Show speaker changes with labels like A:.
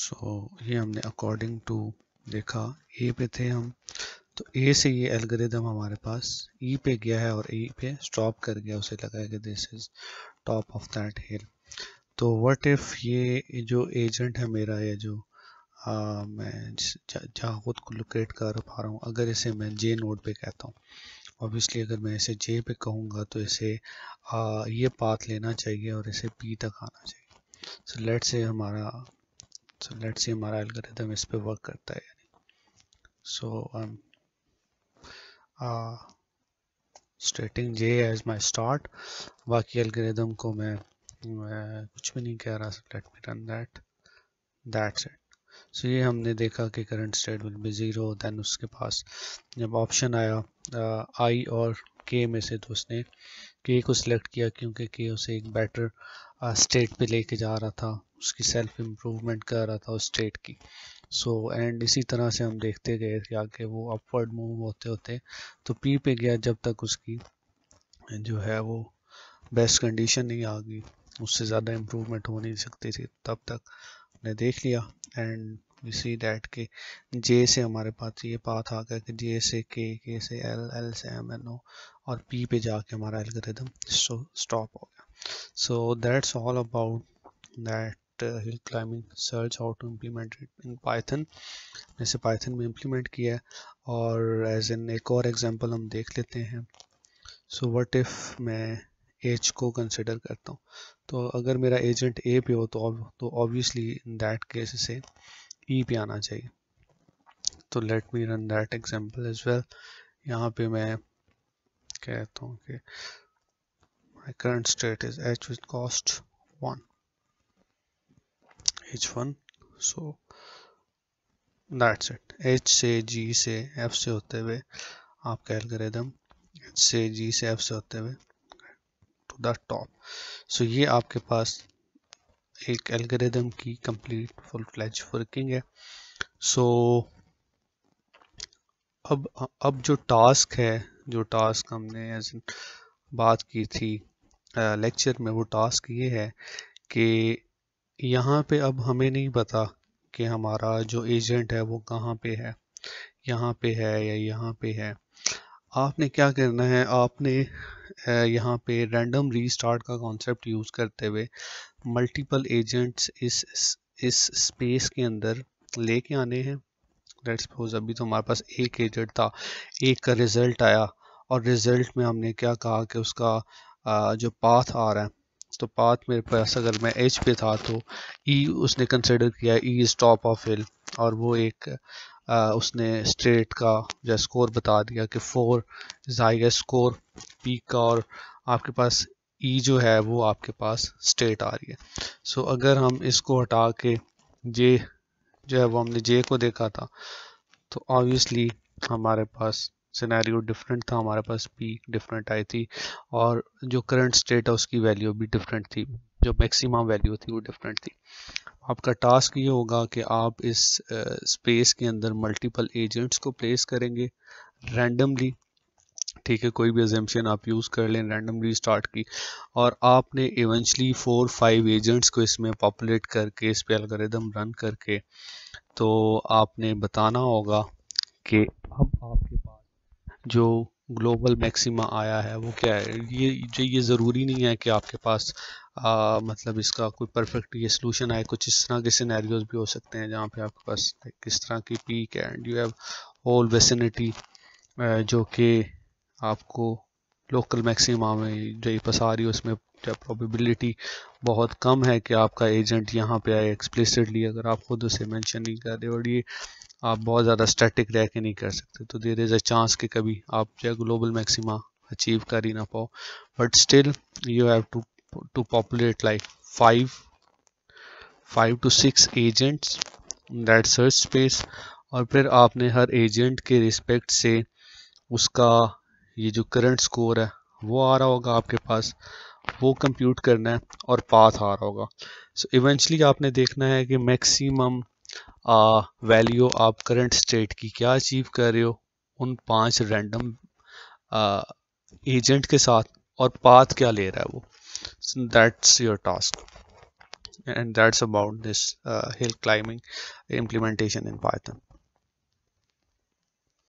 A: सो so, ये हमने according to देखा ए पे थे हम तो ए से ये एल्गोरिदम हमारे पास ई e पे गया है और ई e पे स्टॉप कर गया उसे लगा कि this is top of that hill तो व्हाट इफ़ ये जो एजेंट है मेरा या जो आ, मैं जहाँ खुद को लोकेट कर पा रहा हूँ अगर इसे मैं जे नोड पे कहता हूँ ऑब्वियसली अगर मैं इसे जे पे कहूँगा तो इसे आ, ये पाथ लेना चाहिए और इसे पी तक आना चाहिए सो लेट से हमारा सो लेट्स सी हमारा एल्गोरिदम इस पे वर्क करता है यानी so I am stating J as my start बाकी एल्गोरिदम को मैं, मैं कुछ भी नहीं कह रहा let me run that that's it so ये हमने देखा कि current state will be zero then उसके पास जब ऑप्शन आया आई और के में से तो उसने के को सिलेक्ट किया क्योंकि के उसे एक बेटर स्टेट पे लेके जा रहा था उसकी सेल्फ इम्प्रूवमेंट कर रहा था उस स्टेट की सो so, एंड इसी तरह से हम देखते गए कि आगे वो अपवर्ड मूव होते होते तो पी पे गया जब तक उसकी जो है वो बेस्ट कंडीशन नहीं आ गई उससे ज़्यादा इम्प्रूवमेंट हो नहीं सकती थी तब तक ने देख लिया एंड वी सी डेट के जे से हमारे पास ये पाथ आ गया कि जे से के के से एल एल से एम एन ओ और पी पे जाके हमारा एल्गोरिदम स्टॉप हो गया so that's all about that hill climbing search how to implement it in Python जैसे पाइथन में इम्प्लीमेंट किया है और एज इन एक और एग्जांपल हम देख लेते हैं सो व्हाट इफ़ मैं एज को कंसिडर करता हूँ तो अगर मेरा एजेंट ए पे हो तो तो ऑब्वियसली इन दैट केस से ई e पे आना चाहिए तो let me run that example as well यहाँ पे मैं कहता हूँ कि my current state is H with cost one H one so that's it H से जी से एफ से होते हुए आप कह कर एकदम एच से जी से एफ से होते हुए टू द टॉप सो ये आपके पास एक एल्गोरिथम की कंप्लीट फुल फ्लैज वर्किंग है सो so, अब अब जो टास्क है जो टास्क हमने बात की थी लेक्चर में वो टास्क ये है कि यहाँ पे अब हमें नहीं पता कि हमारा जो एजेंट है वो कहाँ पे है यहाँ पे है या यहाँ पे है आपने क्या करना है आपने यहाँ पे रैंडम रीस्टार्ट का कॉन्सेप्ट यूज़ करते हुए मल्टीपल एजेंट्स इस इस स्पेस के अंदर लेके आने हैं लेट्स सपोज अभी तो हमारे पास एक एजेंट था एक का रिज़ल्ट आया और रिज़ल्ट में हमने क्या कहा कि उसका जो पाथ आ रहा है तो पाथ मेरे पास अगर मैं एच पे था तो ई e उसने कंसिडर किया E is top of hill और वो एक आ, उसने स्ट्रेट का जो स्कोर बता दिया कि four is highest score P का और आपके पास ई e जो है वो आपके पास स्टेट आ रही है सो so, अगर हम इसको हटा के जे जो है वो हमने जे को देखा था तो ऑब्वियसली हमारे पास सिनेरियो डिफरेंट था हमारे पास पी डिफरेंट आई थी और जो करंट स्टेट है उसकी वैल्यू भी डिफरेंट थी जो मैक्सिमम वैल्यू थी वो डिफरेंट थी आपका टास्क ये होगा कि आप इस स्पेस के अंदर मल्टीपल एजेंट्स को प्लेस करेंगे रैंडमली ठीक है कोई भी एजम्पन आप यूज़ कर लें रैंडम रीस्टार्ट की और आपने इवेंचुअली फोर फाइव एजेंट्स को इसमें पॉपुलेट करके इस पे एल्गोरिदम रन करके तो आपने बताना होगा कि अब आपके पास जो ग्लोबल मैक्सिमा आया है वो क्या है ये जो ये ज़रूरी नहीं है कि आपके पास आ, मतलब इसका कोई परफेक्ट ये सोलूशन आए कुछ इस तरह के सिनेरियोज भी हो सकते हैं जहाँ पे आपके पास किस तरह की peak and you have all vicinity जो कि आपको लोकल मैक्सिमा में जो ये आ रही है उसमें प्रॉबिलिटी बहुत कम है कि आपका एजेंट यहाँ पे आए एक्सप्लिसिटली अगर आप खुद उसे मेंशन नहीं कर रहे और ये आप बहुत ज़्यादा स्टैटिक रह के नहीं कर सकते तो देर इज़ अ चांस कि कभी आप जो ग्लोबल मैक्सिमा अचीव कर ही ना पाओ but still you have to to populate like five five to six agents that search space और फिर आपने हर एजेंट के रिस्पेक्ट से उसका ये जो करंट स्कोर है वो आ रहा होगा आपके पास वो कंप्यूट करना है और पाथ आ रहा होगा सो so, इवेंचुअली आपने देखना है कि मैक्सिमम वैल्यू आप करंट स्टेट की क्या अचीव कर रहे हो उन पांच रैंडम एजेंट के साथ और पाथ क्या ले रहा है वो that's your task and that's about this hill climbing implementation in Python